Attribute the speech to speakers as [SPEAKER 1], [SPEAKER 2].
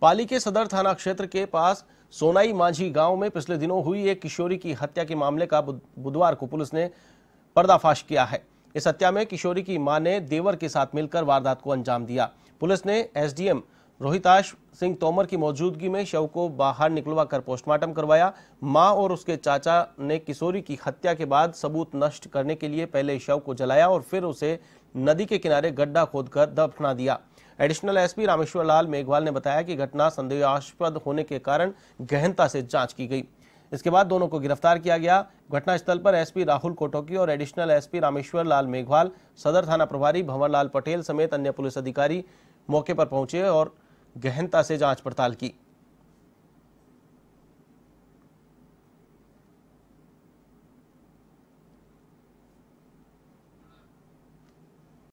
[SPEAKER 1] पाली के सदर थाना क्षेत्र के पास सोनाई मांझी गांव में पिछले दिनों हुई एक किशोरी की हत्या के मामले का बुधवार को पुलिस ने पर्दाफाश किया है इस हत्या में किशोरी की मां ने देवर के साथ मिलकर वारदात को अंजाम दिया पुलिस ने एसडीएम रोहिताश सिंह तोमर की मौजूदगी में शव को बाहर निकलवा कर पोस्टमार्टम करवाया मां और उसके चाचा ने किशोरी की हत्या के बाद सबूत नष्ट करने के लिए पहले शव को जलाया और फिर उसे नदी के किनारे गड्ढा खोदकर दफना दिया एडिशनल एसपी रामेश्वर लाल मेघवाल ने बताया कि घटना संदेहास्पद होने के कारण गहनता से जांच की गई इसके बाद दोनों को गिरफ्तार किया गया घटनास्थल पर एसपी राहुल कोटोकी और एडिशनल एसपी रामेश्वर लाल मेघवाल सदर थाना प्रभारी भंवरलाल पटेल समेत अन्य पुलिस अधिकारी मौके पर पहुंचे और गहनता से जांच पड़ताल की